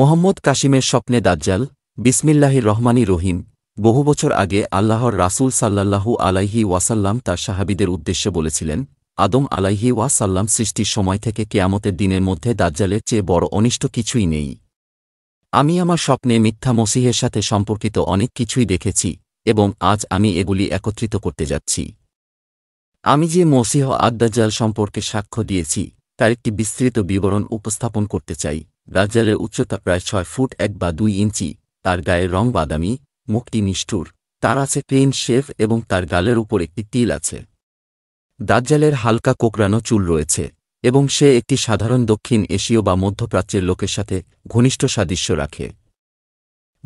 মোহাম্মদ কাশিমের স্বপ্নে দাজ্জাল বিসমিল্লাহির রহমানি রহিম বহু বছর আগে আল্লাহর রাসুল সাল্লাল্লাহু আলাইহি ওয়াসাল্লাম তার সাহাবিদের উদ্দেশ্যে বলেছিলেন আদম আলাইহি ওয়াসাল্লাম সৃষ্টির সময় থেকে কেয়ামতের দিনের মধ্যে দাজ্জালের চেয়ে বড় অনিষ্ট কিছুই নেই আমি আমার স্বপ্নে মিথ্যা মসিহের সাথে সম্পর্কিত অনেক কিছুই দেখেছি এবং আজ আমি এগুলি একত্রিত করতে যাচ্ছি আমি যে মসিহ আদ্দাজাল সম্পর্কে সাক্ষ্য দিয়েছি তার একটি বিস্তৃত বিবরণ উপস্থাপন করতে চাই দাজ্জালের উচ্চতা প্রায় ছয় ফুট এক বা দুই ইঞ্চি তার গায়ের রং বাদামি মুখটি নিষ্ঠুর তার আছে ক্লিন শেফ এবং তার গালের উপর একটি তিল আছে দাজ্জালের হালকা কোকরানো চুল রয়েছে এবং সে একটি সাধারণ দক্ষিণ এশীয় বা মধ্যপ্রাচ্যের লোকের সাথে ঘনিষ্ঠ সাদৃশ্য রাখে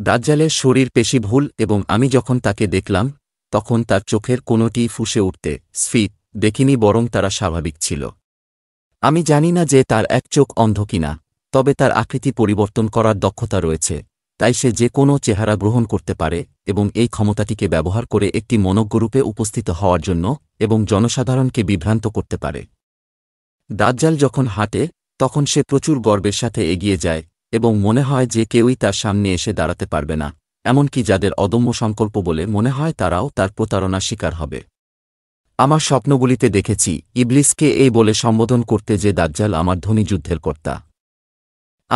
দাজ্জালের শরীর পেশি ভুল এবং আমি যখন তাকে দেখলাম তখন তার চোখের কোনোটি ফুসে উঠতে স্ফিত দেখিনি বরং তারা স্বাভাবিক ছিল আমি জানি না যে তার এক চোখ অন্ধ কিনা তবে তার আকৃতি পরিবর্তন করার দক্ষতা রয়েছে তাই সে যে কোনো চেহারা গ্রহণ করতে পারে এবং এই ক্ষমতাটিকে ব্যবহার করে একটি মনজ্ঞরূপে উপস্থিত হওয়ার জন্য এবং জনসাধারণকে বিভ্রান্ত করতে পারে দাজ্জাল যখন হাঁটে তখন সে প্রচুর গর্বের সাথে এগিয়ে যায় এবং মনে হয় যে কেউই তার সামনে এসে দাঁড়াতে পারবে না এমনকি যাদের অদম্য সংকল্প বলে মনে হয় তারাও তার প্রতারণার শিকার হবে আমার স্বপ্নগুলিতে দেখেছি ইবলিসকে এই বলে সম্বোধন করতে যে দাজ্জাল আমার ধনী যুদ্ধের কর্তা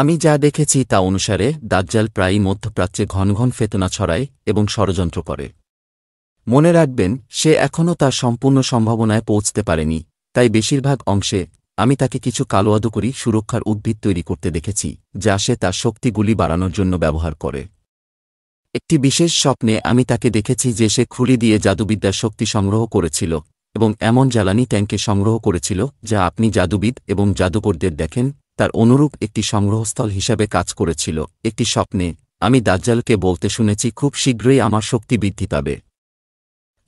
আমি যা দেখেছি তা অনুসারে দাজ্জাল প্রায়ই মধ্যপ্রাচ্যে ঘন ঘন ফেতনা ছড়ায় এবং ষড়যন্ত্র করে মনে রাখবেন সে এখনও তার সম্পূর্ণ সম্ভাবনায় পৌঁছতে পারেনি তাই বেশিরভাগ অংশে আমি তাকে কিছু কালোয়াদু করি সুরক্ষার উদ্ভিদ তৈরি করতে দেখেছি যা সে তার শক্তিগুলি বাড়ানোর জন্য ব্যবহার করে একটি বিশেষ স্বপ্নে আমি তাকে দেখেছি যে সে খুলি দিয়ে জাদুবিদ্যার শক্তি সংগ্রহ করেছিল এবং এমন জ্বালানি ট্যাঙ্কে সংগ্রহ করেছিল যা আপনি জাদুবিদ এবং জাদুকরদের দেখেন তার অনুরূপ একটি সংগ্রহস্থল হিসাবে কাজ করেছিল একটি স্বপ্নে আমি দাজ্জালকে বলতে শুনেছি খুব শীঘ্রই আমার শক্তি বৃদ্ধি পাবে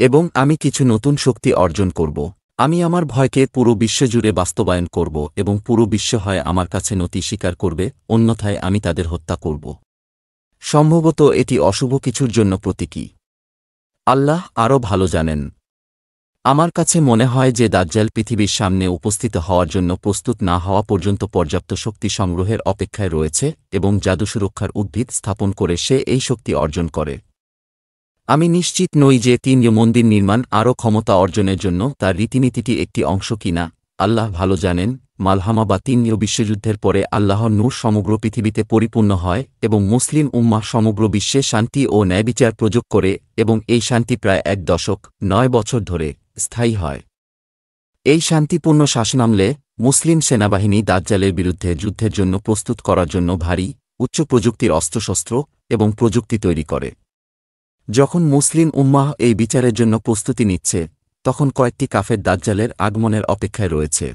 এবং আমি কিছু নতুন শক্তি অর্জন করব আমি আমার ভয়কে পুরো বিশ্বজুড়ে বাস্তবায়ন করব এবং পুরো বিশ্ব হয় আমার কাছে নতি স্বীকার করবে অন্যথায় আমি তাদের হত্যা করব সম্ভবত এটি অশুভ কিছুর জন্য প্রতীকী আল্লাহ আরও ভালো জানেন আমার কাছে মনে হয় যে দাজ্জাল পৃথিবীর সামনে উপস্থিত হওয়ার জন্য প্রস্তুত না হওয়া পর্যন্ত পর্যাপ্ত শক্তি সংগ্রহের অপেক্ষায় রয়েছে এবং জাদু সুরক্ষার উদ্ভিদ স্থাপন করে সে এই শক্তি অর্জন করে আমি নিশ্চিত নই যে তিন মন্দির নির্মাণ আরও ক্ষমতা অর্জনের জন্য তার রীতিনীতিটি একটি অংশ কিনা আল্লাহ ভালো জানেন মালহামা বা তিন বিশ্বযুদ্ধের পরে আল্লাহ নূর সমগ্র পৃথিবীতে পরিপূর্ণ হয় এবং মুসলিম উম্মাহ সমগ্র বিশ্বে শান্তি ও ন্যায়বিচার প্রযোগ করে এবং এই শান্তি প্রায় এক দশক নয় বছর ধরে স্থায়ী হয় এই শান্তিপূর্ণ শাসনামলে মুসলিম সেনাবাহিনী দাজ্জালের বিরুদ্ধে যুদ্ধের জন্য প্রস্তুত করার জন্য ভারী উচ্চ প্রযুক্তির অস্ত্রশস্ত্র এবং প্রযুক্তি তৈরি করে যখন মুসলিম উম্মাহ এই বিচারের জন্য প্রস্তুতি নিচ্ছে তখন কয়েকটি কাফের দাজ্জালের আগমনের অপেক্ষায় রয়েছে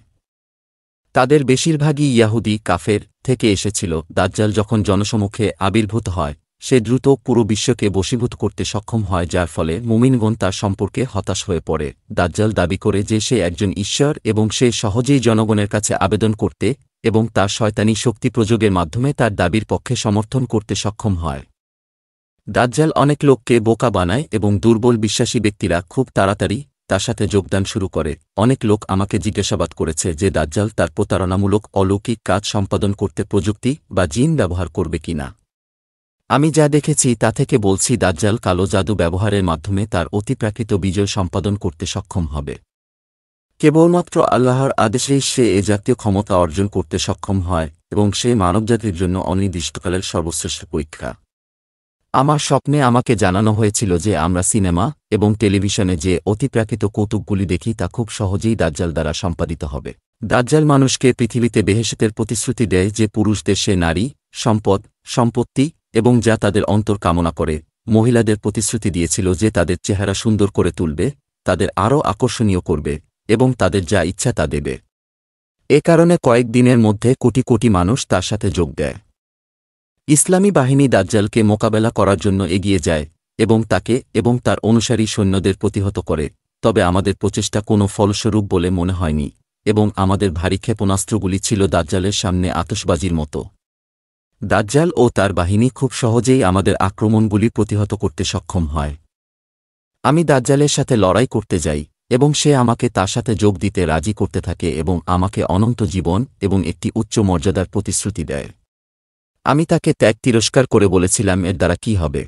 তাদের বেশিরভাগই ইয়াহুদি কাফের থেকে এসেছিল দাজ্জাল যখন জনসমুখে আবির্ভূত হয় সে দ্রুত পুরো বিশ্বকে বশীভূত করতে সক্ষম হয় যার ফলে মুমিনগণ তার সম্পর্কে হতাশ হয়ে পড়ে দাজ্জাল দাবি করে যে সে একজন ঈশ্বর এবং সে সহজেই জনগণের কাছে আবেদন করতে এবং তার শয়তানি শক্তি প্রযোগের মাধ্যমে তার দাবির পক্ষে সমর্থন করতে সক্ষম হয় দাজ্জাল অনেক লোককে বোকা বানায় এবং দুর্বল বিশ্বাসী ব্যক্তিরা খুব তাড়াতাড়ি তার সাথে যোগদান শুরু করে অনেক লোক আমাকে জিজ্ঞাসাবাদ করেছে যে দাজ্জাল তার প্রতারণামূলক অলৌকিক কাজ সম্পাদন করতে প্রযুক্তি বা জিন ব্যবহার করবে কিনা আমি যা দেখেছি তা থেকে বলছি দাজ্জাল কালো জাদু ব্যবহারের মাধ্যমে তার অতিপ্রাকৃত বিজয় সম্পাদন করতে সক্ষম হবে কেবলমাত্র আল্লাহর আদেশেই সে এ জাতীয় ক্ষমতা অর্জন করতে সক্ষম হয় এবং সে মানবজাতির জন্য অনির্দিষ্টকালের সর্বশ্রেষ্ঠ পরীক্ষা আমার স্বপ্নে আমাকে জানানো হয়েছিল যে আমরা সিনেমা এবং টেলিভিশনে যে অতিপ্রাকৃত কৌতুকগুলি দেখি তা খুব সহজেই দাজ্জাল দ্বারা সম্পাদিত হবে দাজ্জাল মানুষকে পৃথিবীতে বেহেসতের প্রতিশ্রুতি দেয় যে পুরুষদের সে নারী সম্পদ সম্পত্তি এবং যা তাদের অন্তর কামনা করে মহিলাদের প্রতিশ্রুতি দিয়েছিল যে তাদের চেহারা সুন্দর করে তুলবে তাদের আরও আকর্ষণীয় করবে এবং তাদের যা ইচ্ছা তা দেবে এ কারণে কয়েকদিনের মধ্যে কোটি কোটি মানুষ তার সাথে যোগ দেয় ইসলামী বাহিনী দাজ্জালকে মোকাবেলা করার জন্য এগিয়ে যায় এবং তাকে এবং তার অনুসারী সৈন্যদের প্রতিহত করে তবে আমাদের প্রচেষ্টা কোনো ফলস্বরূপ বলে মনে হয়নি এবং আমাদের ভারী ক্ষেপণাস্ত্রগুলি ছিল দাজ্জালের সামনে আতসবাজির মতো দাজ্জাল ও তার বাহিনী খুব সহজেই আমাদের আক্রমণগুলি প্রতিহত করতে সক্ষম হয় আমি দাজ্জালের সাথে লড়াই করতে যাই এবং সে আমাকে তার সাথে যোগ দিতে রাজি করতে থাকে এবং আমাকে অনন্ত জীবন এবং একটি উচ্চ মর্যাদার প্রতিশ্রুতি দেয় আমি তাকে ত্যাগ তিরস্কার করে বলেছিলাম এর দ্বারা কি হবে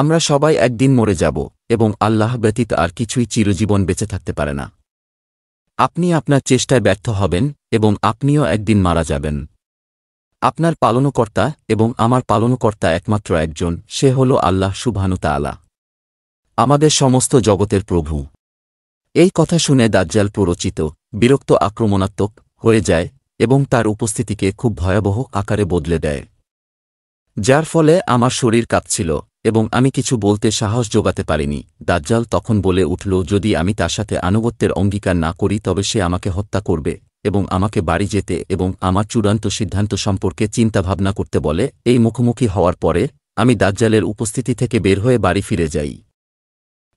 আমরা সবাই একদিন মরে যাব এবং আল্লাহ ব্যতীত আর কিছুই চিরজীবন বেঁচে থাকতে পারে না আপনি আপনার চেষ্টায় ব্যর্থ হবেন এবং আপনিও একদিন মারা যাবেন আপনার পালনকর্তা এবং আমার পালনকর্তা একমাত্র একজন সে হল আল্লাহ সুভানুতা আলা আমাদের সমস্ত জগতের প্রভু এই কথা শুনে দাজ্জাল প্ররোচিত বিরক্ত আক্রমণাত্মক হয়ে যায় এবং তার উপস্থিতিকে খুব ভয়াবহ আকারে বদলে দেয় যার ফলে আমার শরীর কাঁপছিল এবং আমি কিছু বলতে সাহস যোগাতে পারিনি দাজ্জাল তখন বলে উঠল যদি আমি তার সাথে আনুগত্যের অঙ্গীকার না করি তবে সে আমাকে হত্যা করবে এবং আমাকে বাড়ি যেতে এবং আমার চূড়ান্ত সিদ্ধান্ত সম্পর্কে চিন্তাভাবনা করতে বলে এই মুখোমুখি হওয়ার পরে আমি দাজ্জালের উপস্থিতি থেকে বের হয়ে বাড়ি ফিরে যাই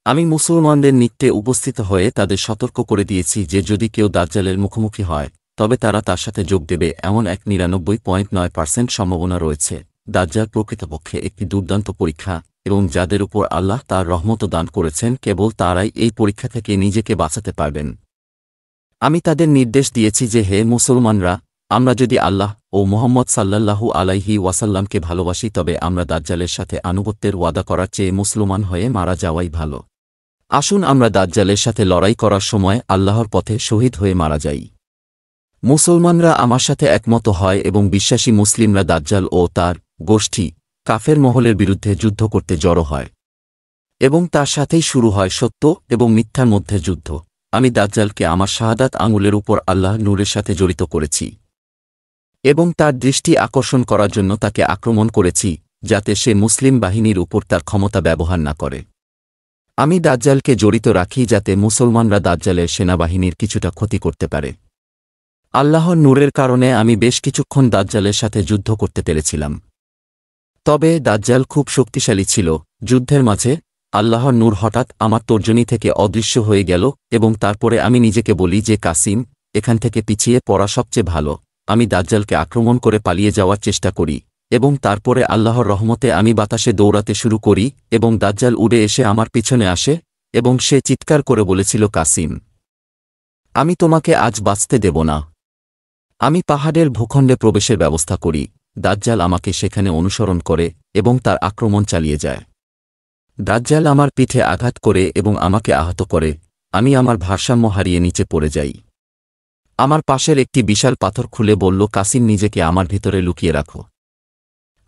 আমি মুসলমানদের নিত্যে উপস্থিত হয়ে তাদের সতর্ক করে দিয়েছি যে যদি কেউ দাজ্জালের মুখোমুখি হয় তবে তারা তার সাথে যোগ দেবে এমন এক নিরানব্বই পয়েন্ট নয় পার্সেন্ট সম্ভাবনা রয়েছে দাজ্জাল প্রকৃতপক্ষে একটি দুর্দান্ত পরীক্ষা এবং যাদের উপর আল্লাহ তার রহমত দান করেছেন কেবল তারাই এই পরীক্ষা থেকে নিজেকে বাঁচাতে পারবেন আমি তাদের নির্দেশ দিয়েছি যে হে মুসলমানরা আমরা যদি আল্লাহ ও মোহাম্মদ সাল্লাল্লাহু আলাইহি ওয়াসাল্লামকে ভালোবাসি তবে আমরা দাজ্জালের সাথে আনুগত্যের ওয়াদা করার চেয়ে মুসলমান হয়ে মারা যাওয়াই ভালো আসুন আমরা দাজ্জালের সাথে লড়াই করার সময় আল্লাহর পথে শহীদ হয়ে মারা যাই মুসলমানরা আমার সাথে একমত হয় এবং বিশ্বাসী মুসলিমরা দাজ্জাল ও তার গোষ্ঠী কাফের মহলের বিরুদ্ধে যুদ্ধ করতে জড়ো হয় এবং তার সাথেই শুরু হয় সত্য এবং মিথ্যার মধ্যে যুদ্ধ আমি দাজ্জালকে আমার শাহাদাত আঙুলের উপর আল্লাহ নূরের সাথে জড়িত করেছি এবং তার দৃষ্টি আকর্ষণ করার জন্য তাকে আক্রমণ করেছি যাতে সে মুসলিম বাহিনীর উপর তার ক্ষমতা ব্যবহার না করে আমি দাজ্জালকে জড়িত রাখি যাতে মুসলমানরা দাজ্জালের সেনাবাহিনীর কিছুটা ক্ষতি করতে পারে আল্লাহর নূরের কারণে আমি বেশ কিছুক্ষণ দাজ্জালের সাথে যুদ্ধ করতে পেরেছিলাম তবে দাজ্জাল খুব শক্তিশালী ছিল যুদ্ধের মাঝে আল্লাহর নূর হঠাৎ আমার তর্জনী থেকে অদৃশ্য হয়ে গেল এবং তারপরে আমি নিজেকে বলি যে কাসিম এখান থেকে পিছিয়ে পড়া সবচেয়ে ভালো আমি দাজ্জালকে আক্রমণ করে পালিয়ে যাওয়ার চেষ্টা করি এবং তারপরে আল্লাহর রহমতে আমি বাতাসে দৌড়াতে শুরু করি এবং দাজ্জাল উড়ে এসে আমার পিছনে আসে এবং সে চিৎকার করে বলেছিল কাসিম আমি তোমাকে আজ বাঁচতে দেব না আমি পাহাড়ের ভূখণ্ডে প্রবেশের ব্যবস্থা করি দাজ্জাল আমাকে সেখানে অনুসরণ করে এবং তার আক্রমণ চালিয়ে যায় দাজ্জাল আমার পিঠে আঘাত করে এবং আমাকে আহত করে আমি আমার ভারসাম্য হারিয়ে নিচে পড়ে যাই আমার পাশের একটি বিশাল পাথর খুলে বলল কাসিম নিজেকে আমার ভিতরে লুকিয়ে রাখো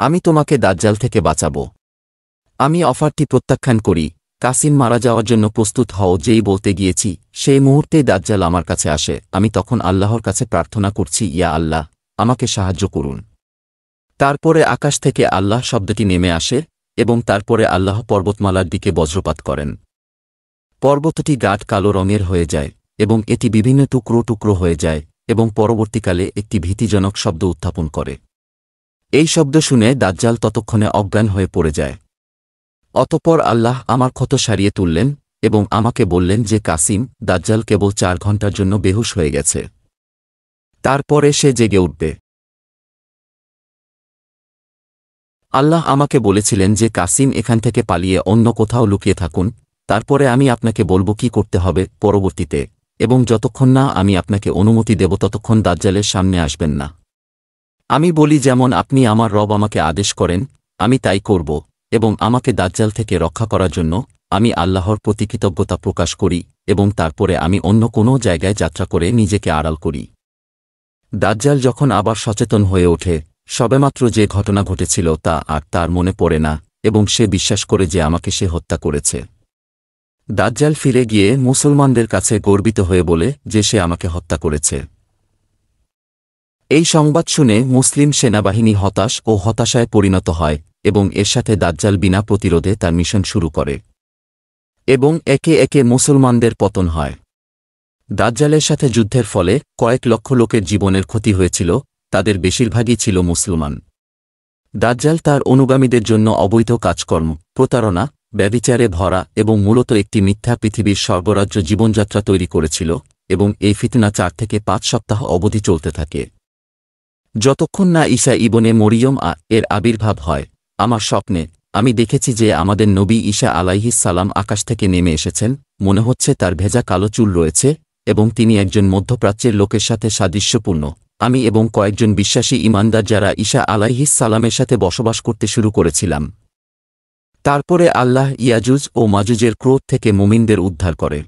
আমি তোমাকে দাজ্জাল থেকে বাঁচাব আমি অফারটি প্রত্যাখ্যান করি কাসিম মারা যাওয়ার জন্য প্রস্তুত হও যেই বলতে গিয়েছি সেই মুহূর্তেই দাজ্জাল আমার কাছে আসে আমি তখন আল্লাহর কাছে প্রার্থনা করছি ইয়া আল্লাহ আমাকে সাহায্য করুন তারপরে আকাশ থেকে আল্লাহ শব্দটি নেমে আসে এবং তারপরে আল্লাহ পর্বতমালার দিকে বজ্রপাত করেন পর্বতটি গাঢ় কালো রঙের হয়ে যায় এবং এটি বিভিন্ন টুকরো টুকরো হয়ে যায় এবং পরবর্তীকালে একটি ভীতিজনক শব্দ উত্থাপন করে এই শব্দ শুনে দাজ্জাল ততক্ষণে অজ্ঞান হয়ে পড়ে যায় অতপর আল্লাহ আমার ক্ষত সারিয়ে তুললেন এবং আমাকে বললেন যে কাসিম দাজ্জাল কেবল চার ঘন্টার জন্য বেহুশ হয়ে গেছে তারপরে সে জেগে উঠবে আল্লাহ আমাকে বলেছিলেন যে কাসিম এখান থেকে পালিয়ে অন্য কোথাও লুকিয়ে থাকুন তারপরে আমি আপনাকে বলবো কি করতে হবে পরবর্তীতে এবং যতক্ষণ না আমি আপনাকে অনুমতি দেব ততক্ষণ দাজ্জালের সামনে আসবেন না আমি বলি যেমন আপনি আমার রব আমাকে আদেশ করেন আমি তাই করব এবং আমাকে দাজ্জাল থেকে রক্ষা করার জন্য আমি আল্লাহর প্রতি কৃতজ্ঞতা প্রকাশ করি এবং তারপরে আমি অন্য কোনো জায়গায় যাত্রা করে নিজেকে আড়াল করি দাজ্জাল যখন আবার সচেতন হয়ে ওঠে সবেমাত্র যে ঘটনা ঘটেছিল তা আর তার মনে পড়ে না এবং সে বিশ্বাস করে যে আমাকে সে হত্যা করেছে দাজ্জাল ফিরে গিয়ে মুসলমানদের কাছে গর্বিত হয়ে বলে যে সে আমাকে হত্যা করেছে এই সংবাদ শুনে মুসলিম সেনাবাহিনী হতাশ ও হতাশায় পরিণত হয় এবং এর সাথে দাজ্জাল বিনা প্রতিরোধে তার মিশন শুরু করে এবং একে একে মুসলমানদের পতন হয় দাজ্জালের সাথে যুদ্ধের ফলে কয়েক লক্ষ লোকের জীবনের ক্ষতি হয়েছিল তাদের বেশিরভাগই ছিল মুসলমান দাজ্জাল তার অনুগামীদের জন্য অবৈধ কাজকর্ম প্রতারণা ব্যবিচারে ভরা এবং মূলত একটি মিথ্যা পৃথিবীর সর্বরাজ্য জীবনযাত্রা তৈরি করেছিল এবং এই ফিতনা চার থেকে পাঁচ সপ্তাহ অবধি চলতে থাকে যতক্ষণ না ঈশা ইবনে মরিয়ম আ এর আবির্ভাব হয় আমার স্বপ্নে আমি দেখেছি যে আমাদের নবী ঈশা আলাইহিস সালাম আকাশ থেকে নেমে এসেছেন মনে হচ্ছে তার ভেজা কালো চুল রয়েছে এবং তিনি একজন মধ্যপ্রাচ্যের লোকের সাথে সাদৃশ্যপূর্ণ আমি এবং কয়েকজন বিশ্বাসী ইমানদার যারা ঈশা আলাইহিস সালামের সাথে বসবাস করতে শুরু করেছিলাম তারপরে আল্লাহ ইয়াজুজ ও মাজুজের ক্রোধ থেকে মুমিনদের উদ্ধার করে